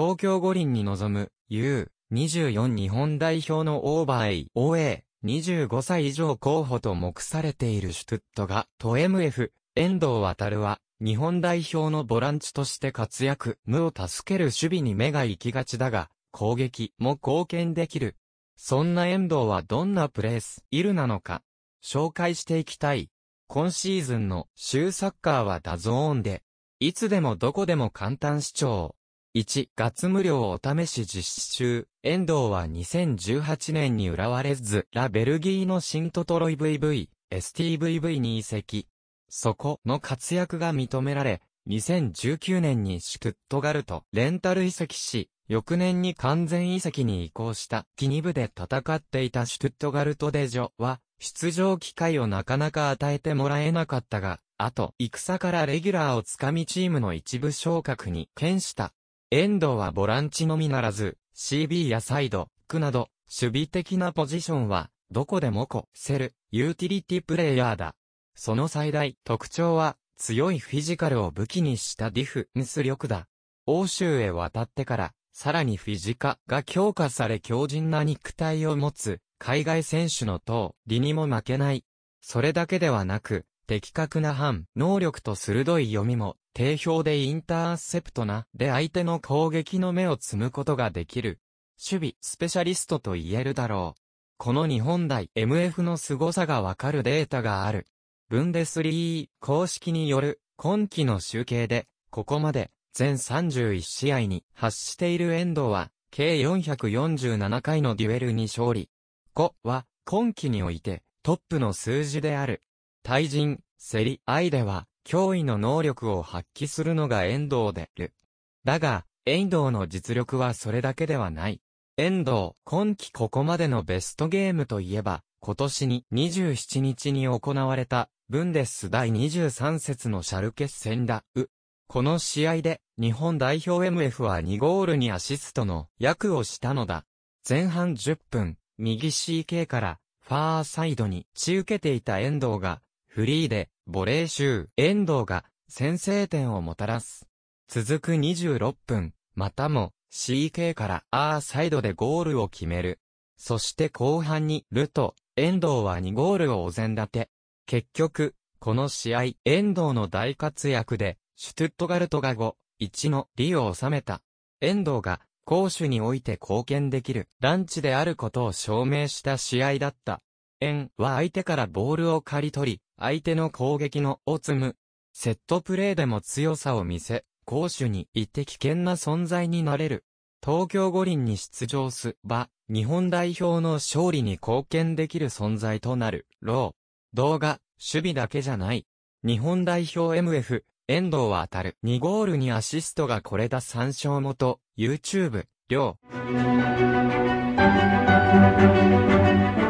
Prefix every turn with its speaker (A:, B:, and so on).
A: 東京五輪に臨む U24 日本代表のオーバー OA、25歳以上候補と目されているシュトゥットガと MF、遠藤航は、日本代表のボランチとして活躍、無を助ける守備に目が行きがちだが、攻撃も貢献できる。そんな遠藤はどんなプレース、イルなのか、紹介していきたい。今シーズンのーサッカーはダゾーンで、いつでもどこでも簡単視聴。1、月無料お試し実施中。遠藤は2018年に浦和レッズ、ラベルギーのシントトロイ VV、STVV に移籍。そこの活躍が認められ、2019年にシュトットガルト、レンタル移籍し、翌年に完全移籍に移行したキニ部で戦っていたシュトットガルトデジョは、出場機会をなかなか与えてもらえなかったが、あと、戦からレギュラーをつかみチームの一部昇格に、剣した。遠藤はボランチのみならず、CB やサイド、クなど、守備的なポジションは、どこでもこ、セル、ユーティリティプレイヤーだ。その最大特徴は、強いフィジカルを武器にしたディフェンス力だ。欧州へ渡ってから、さらにフィジカが強化され強靭な肉体を持つ、海外選手の等、理にも負けない。それだけではなく、的確な反、能力と鋭い読みも定評でインターセプトな、で相手の攻撃の目を積むことができる。守備スペシャリストと言えるだろう。この日本代 MF の凄さがわかるデータがある。ブンデスリー公式による今季の集計で、ここまで全31試合に発している遠藤は、計447回のデュエルに勝利。5は今季においてトップの数字である。対人、競り合いでは脅威の能力を発揮するのが遠藤でる。だが、遠藤の実力はそれだけではない。遠藤、今季ここまでのベストゲームといえば、今年に27日に行われた、ブンデス第23節のシャルケ戦だ、う。この試合で、日本代表 MF は2ゴールにアシストの役をしたのだ。前半10分、右 CK から、ファーサイドに打ち受けていた遠藤が、フリーで、ボレー集、遠藤が、先制点をもたらす。続く26分、またも、CK から、アーサイドでゴールを決める。そして後半に、ルト、遠藤は2ゴールをお膳立て。結局、この試合、遠藤の大活躍で、シュトゥットガルトが5、1の利を収めた。遠藤が、攻守において貢献できる、ランチであることを証明した試合だった。円は相手からボールを刈り取り、相手の攻撃のを積む。セットプレーでも強さを見せ、攻守に行って危険な存在になれる。東京五輪に出場すば、日本代表の勝利に貢献できる存在となる、ロー。動画、守備だけじゃない。日本代表 MF、遠藤は当たる。2ゴールにアシストがこれだ参照元、YouTube、りょう。